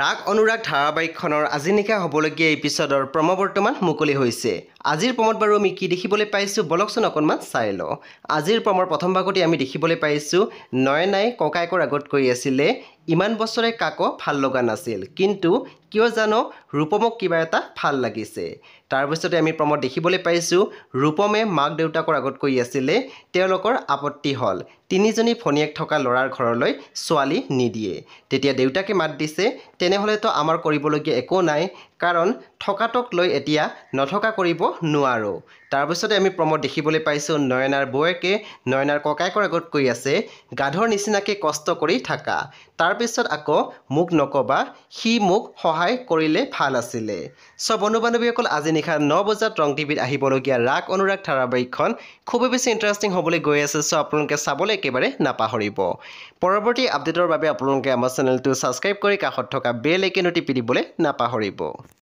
ৰাগ অনুৰাগ ধাৰাবাহিকখনৰ আজি নিশা হ'বলগীয়া এপিছডৰ বৰ্তমান মুকলি হৈছে আজিৰ প্ৰমত বাৰু আমি কি দেখিবলৈ পাইছোঁ বলকচোন অকণমান চাই লওঁ আজিৰ প্ৰমৰ প্ৰথম ভাগতে আমি দেখিবলৈ পাইছোঁ নয়নাই ককায়েকৰ আগত কৈ আছিলে ইমান বছৰে কাকো ভাল লগা নাছিল কিন্তু কিয় জানো ৰূপমক কিবা এটা ভাল লাগিছে তাৰপিছতে আমি প্ৰমত দেখিবলৈ পাইছোঁ ৰূপমে মাক দেউতাকৰ আগত কৈ আছিলে তেওঁলোকৰ আপত্তি হ'ল তিনিজনী ভনীয়েক থকা ল'ৰাৰ ঘৰলৈ ছোৱালী নিদিয়ে তেতিয়া দেউতাকে মাত দিছে তেনেহ'লেতো আমাৰ কৰিবলগীয়া একো নাই কাৰণ থকাটোক লৈ এতিয়া নথকা কৰিব নোৱাৰোঁ তাৰপিছতে আমি প্ৰমোদ দেখিবলৈ পাইছোঁ নয়নাৰ বৌয়েকে নয়নাৰ ককায়েকৰ আগত কৈ আছে গাধৰ নিচিনাকৈ কষ্ট কৰি থাকা তাৰপিছত আকৌ মোক নক'বা সি মোক সহায় কৰিলে ভাল আছিলে চ' বন্ধু বান্ধৱীসকল আজি নিশা ন বজাত ৰং টিভিত আহিবলগীয়া ৰাগ অনুৰাগ ধাৰাবাহিকখন খুবেই বেছি ইণ্টাৰেষ্টিং হ'বলৈ গৈ আছে চ' আপোনালোকে চাবলৈ একেবাৰে নাপাহৰিব পৰৱৰ্তী আপডেটৰ বাবে আপোনালোকে আমাৰ চেনেলটো ছাবস্ক্ৰাইব কৰি কাষত থকা বেল একে নটিপি দিবলৈ নাপাহৰিব